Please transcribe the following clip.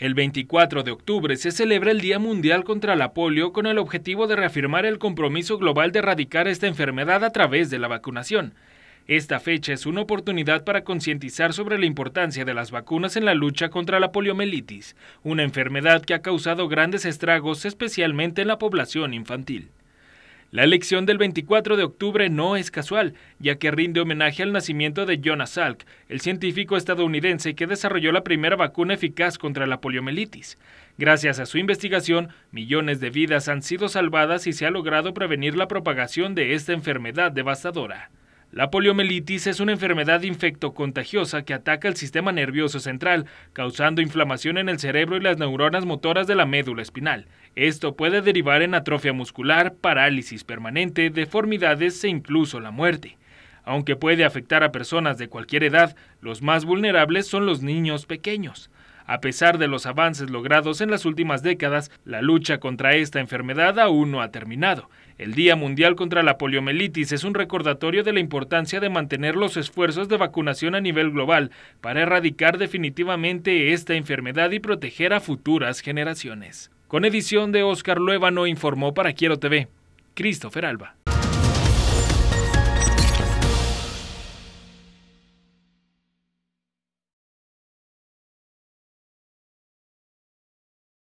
El 24 de octubre se celebra el Día Mundial contra la Polio con el objetivo de reafirmar el compromiso global de erradicar esta enfermedad a través de la vacunación. Esta fecha es una oportunidad para concientizar sobre la importancia de las vacunas en la lucha contra la poliomielitis, una enfermedad que ha causado grandes estragos especialmente en la población infantil. La elección del 24 de octubre no es casual, ya que rinde homenaje al nacimiento de Jonas Salk, el científico estadounidense que desarrolló la primera vacuna eficaz contra la poliomielitis. Gracias a su investigación, millones de vidas han sido salvadas y se ha logrado prevenir la propagación de esta enfermedad devastadora. La poliomielitis es una enfermedad infectocontagiosa que ataca el sistema nervioso central, causando inflamación en el cerebro y las neuronas motoras de la médula espinal. Esto puede derivar en atrofia muscular, parálisis permanente, deformidades e incluso la muerte. Aunque puede afectar a personas de cualquier edad, los más vulnerables son los niños pequeños. A pesar de los avances logrados en las últimas décadas, la lucha contra esta enfermedad aún no ha terminado. El Día Mundial contra la Poliomielitis es un recordatorio de la importancia de mantener los esfuerzos de vacunación a nivel global para erradicar definitivamente esta enfermedad y proteger a futuras generaciones. Con edición de Oscar Luevano informó para Quiero TV, Christopher Alba.